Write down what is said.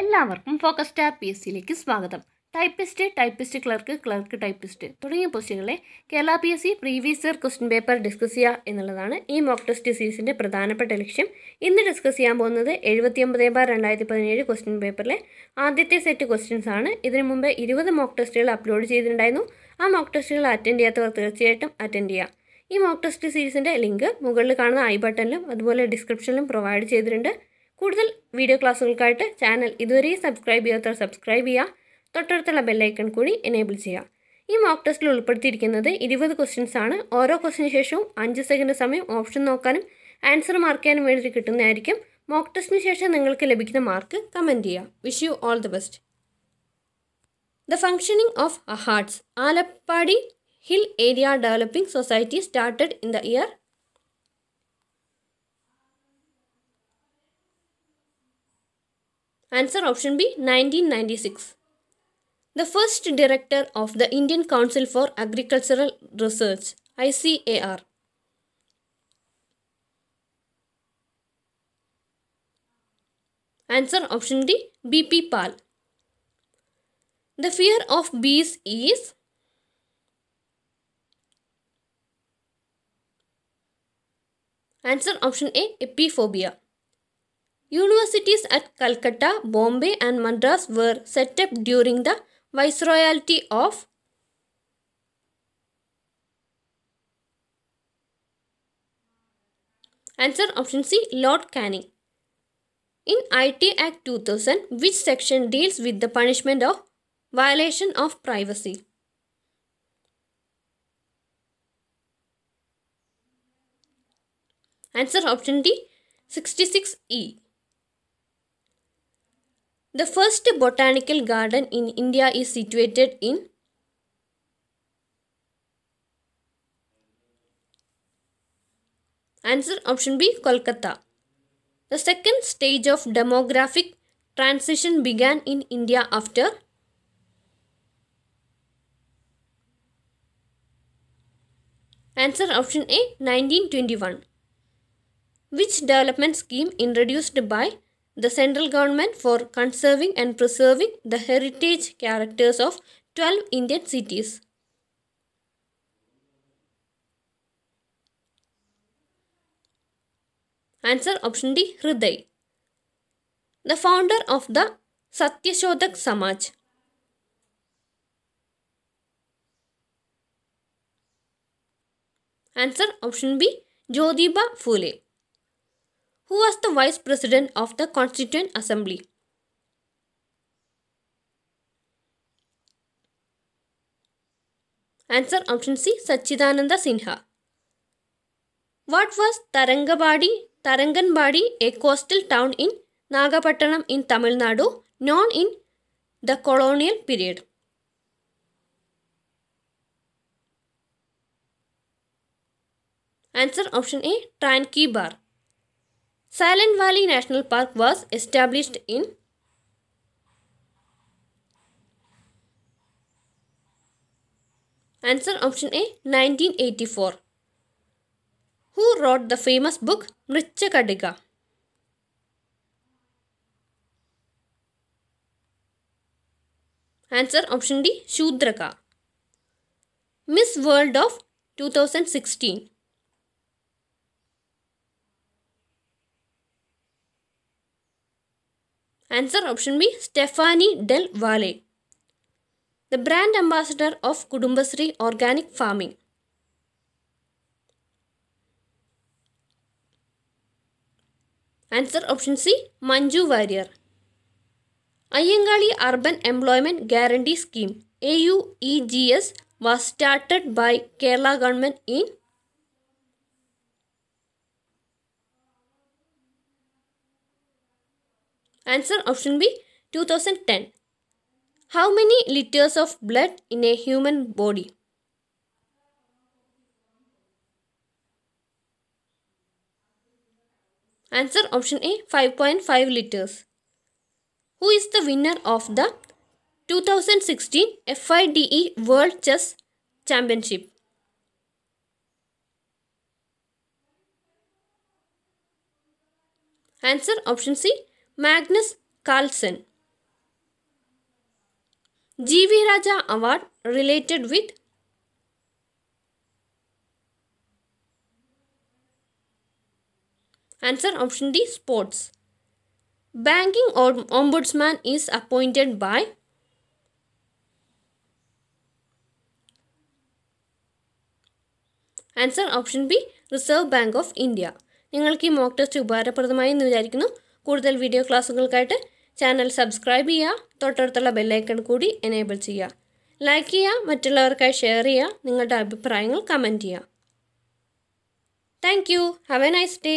എല്ലാവർക്കും focus star P S സിയിലേക്ക് സ്വാഗതം typist typist clerk clerk typist തുടങ്ങിയ പോസ്റ്റുകളെ Kerala P S C previous year question paper discuss ചെയ്യുക എന്നുള്ളതാണ് ഈ മോക്ക് ടെസ്റ്റ് സീരീസിൻ്റെ പ്രധാനപ്പെട്ട ലക്ഷ്യം ഇന്ന് ഡിസ്കസ് ചെയ്യാൻ പോകുന്നത് എഴുപത്തി ഒമ്പത് ബാർ രണ്ടായിരത്തി പതിനേഴ് ക്വസ്റ്റ്യൻ പേപ്പറിലെ ആദ്യത്തെ സെറ്റ് ക്വസ്റ്റ്യൻസ് ആണ് ഇതിനു മുമ്പ് ഇരുപത് മോക്ക് ടെസ്റ്റുകൾ അപ്ലോഡ് ചെയ്തിട്ടുണ്ടായിരുന്നു ആ മോക്ക് ടെസ്റ്റുകൾ അറ്റൻഡ് ചെയ്യാത്തവർ തീർച്ചയായിട്ടും അറ്റൻഡ് ചെയ്യുക ഈ മോക്ക് ടെസ്റ്റ് സീരീസിൻ്റെ ലിങ്ക് മുകളിൽ കാണുന്ന ഐ ബട്ടണിലും അതുപോലെ ഡിസ്ക്രിപ്ഷനിലും പ്രൊവൈഡ് ചെയ്തിട്ടുണ്ട് കൂടുതൽ വീഡിയോ ക്ലാസ്സുകൾക്കായിട്ട് ചാനൽ ഇതുവരെയും സബ്സ്ക്രൈബ് ചെയ്യാത്തവർ സബ്സ്ക്രൈബ് ചെയ്യുക തൊട്ടടുത്തുള്ള ബെല്ലൈക്കൺ കൂടി എനേബിൾ ചെയ്യുക ഈ മോക്ക് ടെസ്റ്റിൽ ഉൾപ്പെടുത്തിയിരിക്കുന്നത് ഇരുപത് ക്വസ്റ്റ്യൻസ് ആണ് ഓരോ ക്വസ്റ്റിന് ശേഷവും അഞ്ച് സെക്കൻഡ് സമയം ഓപ്ഷൻ നോക്കാനും ആൻസർ മാർക്ക് ചെയ്യാനും വേണ്ടി കിട്ടുന്നതായിരിക്കും മോക്ക് ടെസ്റ്റിന് ശേഷം നിങ്ങൾക്ക് ലഭിക്കുന്ന മാർക്ക് കമൻറ്റ് ചെയ്യുക wish you all the best the functioning of hearts Alappadi hill area developing society started in the year Answer option B 1996. The first director of the Indian Council for Agricultural Research ICAR. Answer option D BP Pal. The fear of bees is Answer option A epiphobia. Universities at Calcutta, Bombay and Madras were set up during the Viceroyalty of Answer option C Lord Canning. In IT Act 2000, which section deals with the punishment of violation of privacy? Answer option D 66E. The first botanical garden in India is situated in Answer option B Kolkata. The second stage of demographic transition began in India after Answer option A 1921. Which development scheme introduced by the central government for conserving and preserving the heritage characters of 12 Indian cities. Answer option D Hriday. The founder of the Satyashodak Samaj. Answer option B Jodiba Phule who was the Vice President of the Constituent Assembly. Answer option C Sachidananda Sinha. What was Tarangabadi, Taranganbadi, a coastal town in Nagapattanam in Tamil Nadu, known in the colonial period? Answer option A Tranki Bar. Silent Valley National Park was established in Answer option A 1984. Who wrote the famous book Mrichakadika? Answer option D Shudraka. Miss World of 2016. Answer option B Stefani Del Valle. The brand ambassador of Kudumbasri Organic Farming. Answer option C Manju Warrior. Ayangali Urban Employment Guarantee Scheme AUEGS was started by Kerala government in Answer option B 2010. How many liters of blood in a human body? Answer option A 5.5 liters. Who is the winner of the 2016 FIDE World Chess Championship? Answer option C Magnus Carlsen G V Raja award related with answer option D sports banking ombudsman is appointed by answer option B Reserve Bank of India നിങ്ങൾക്ക് ഈ mock test ഉപകാരപ്രദമായി എന്ന് വിചാരിക്കുന്നു കൂടുതൽ video ക്ലാസ്സുകൾക്കായിട്ട് channel subscribe ചെയ്യുക തൊട്ടടുത്തുള്ള bell icon കൂടി enable ചെയ്യുക ലൈക്ക് ചെയ്യുക മറ്റുള്ളവർക്കായി ഷെയർ ചെയ്യുക നിങ്ങളുടെ അഭിപ്രായങ്ങൾ കമൻറ്റ് ചെയ്യുക thank you have a nice day